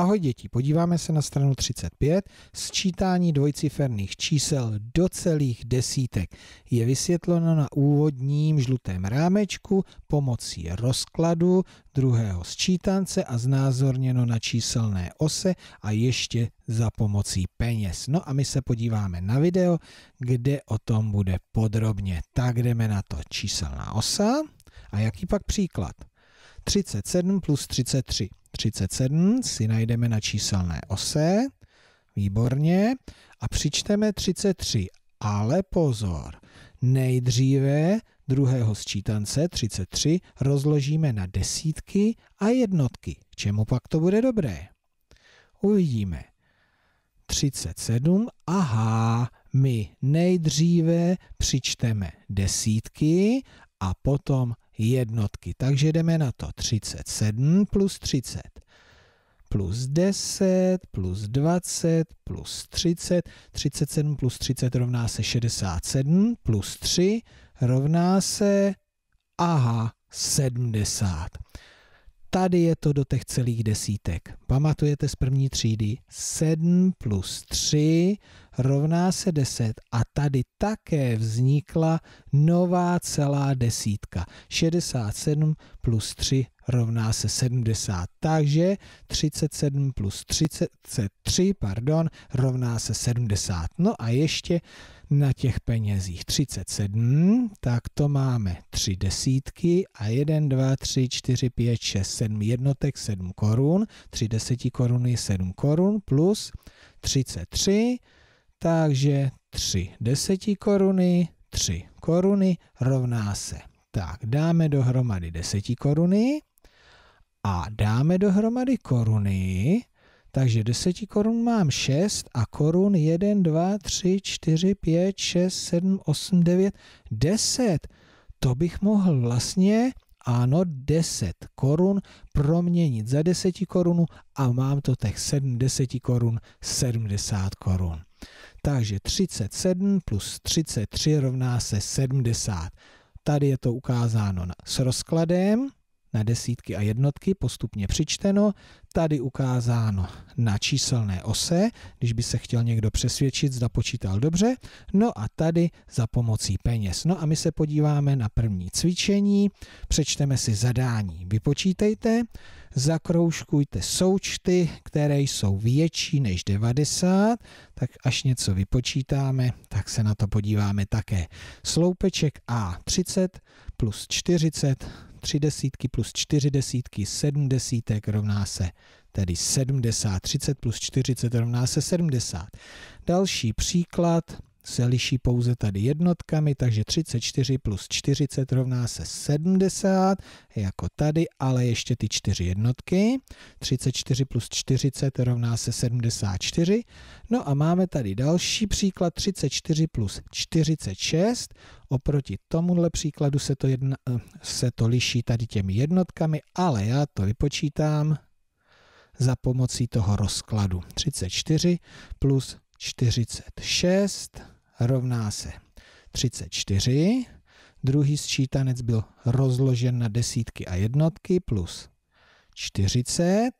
Ahoj děti, podíváme se na stranu 35. Sčítání dvojciferných čísel do celých desítek je vysvětleno na úvodním žlutém rámečku pomocí rozkladu druhého sčítance a znázorněno na číselné ose a ještě za pomocí peněz. No a my se podíváme na video, kde o tom bude podrobně. Tak jdeme na to číselná osa a jaký pak příklad. 37 plus 33. 37 si najdeme na číselné ose, výborně, a přičteme 33, ale pozor, nejdříve druhého sčítance 33 rozložíme na desítky a jednotky. K čemu pak to bude dobré? Uvidíme. 37, aha, my nejdříve přičteme desítky a potom jednotky. Takže jdeme na to. 37 plus 30 plus 10 plus 20 plus 30. 37 plus 30 rovná se 67 plus 3 rovná se, aha, 70. Tady je to do těch celých desítek. Pamatujete z první třídy? 7 plus 3 rovná se 10 a tady také vznikla nová celá desítka. 67 plus 3 rovná se 70. Takže 37 plus 33 pardon, rovná se 70. No a ještě na těch penězích 37, tak to máme 3 desítky a 1, 2, 3, 4, 5, 6, 7 jednotek 7 korun, 3 deseti koruny 7 korun plus 33, takže 3 deseti koruny, 3 koruny rovná se. Tak dáme dohromady 10 koruny a dáme dohromady koruny, takže 10 korun mám 6 a korun 1, 2, 3, 4, 5, 6, 7, 8, 9, 10. To bych mohl vlastně, ano, 10 korun proměnit za 10 korunu a mám to těch 7 10 korun 70 korun. Takže 37 plus 33 rovná se 70. Tady je to ukázáno s rozkladem na desítky a jednotky postupně přičteno, tady ukázáno na číselné ose, když by se chtěl někdo přesvědčit, zda počítal dobře, no a tady za pomocí peněz. No a my se podíváme na první cvičení, přečteme si zadání. Vypočítejte, zakroužkujte součty, které jsou větší než 90, tak až něco vypočítáme, tak se na to podíváme také. Sloupeček A30 plus 40, 3 desítky plus 4 desítky, 7 desítek rovná se tedy 70, 30 plus 40 rovná se 70. Další příklad, se liší pouze tady jednotkami, takže 34 plus 40 rovná se 70, jako tady, ale ještě ty čtyři jednotky. 34 plus 40 rovná se 74. No a máme tady další příklad 34 plus 46. Oproti tomuhle příkladu se to, jedna, eh, se to liší tady těmi jednotkami, ale já to vypočítám za pomocí toho rozkladu. 34 plus 46 rovná se 34. Druhý sčítanec byl rozložen na desítky a jednotky plus 40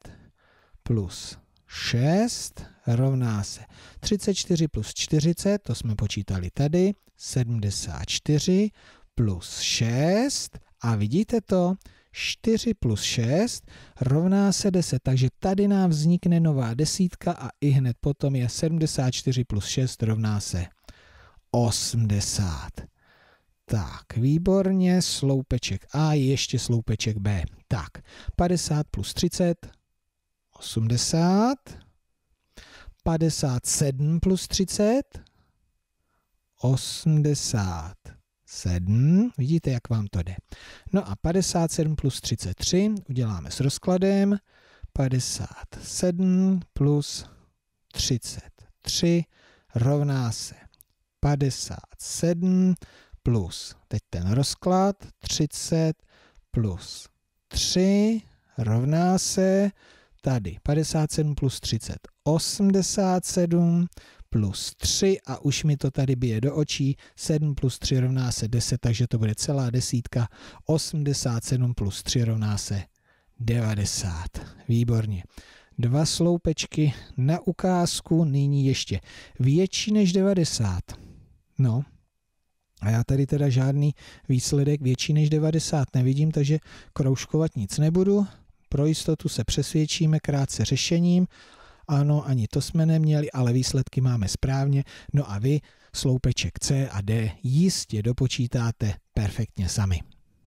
plus 6 rovná se 34 plus 40, to jsme počítali tady, 74 plus 6 a vidíte to? 4 plus 6 rovná se 10, takže tady nám vznikne nová desítka a i hned potom je 74 plus 6 rovná se 80. Tak, výborně, sloupeček A, ještě sloupeček B. Tak, 50 plus 30, 80. 57 plus 30, 87. Vidíte, jak vám to jde. No a 57 plus 33 uděláme s rozkladem. 57 plus 33 rovná se 57 plus, teď ten rozklad, 30 plus 3 rovná se tady 57 plus 30, 87 plus 3 a už mi to tady bije do očí, 7 plus 3 rovná se 10, takže to bude celá desítka, 87 plus 3 rovná se 90. Výborně. Dva sloupečky na ukázku, nyní ještě větší než 90. No. A já tady teda žádný výsledek větší než 90 nevidím, takže kroužkovat nic nebudu. Pro jistotu se přesvědčíme krátce řešením. Ano, ani to jsme neměli, ale výsledky máme správně. No a vy sloupeček C a D jistě dopočítáte perfektně sami.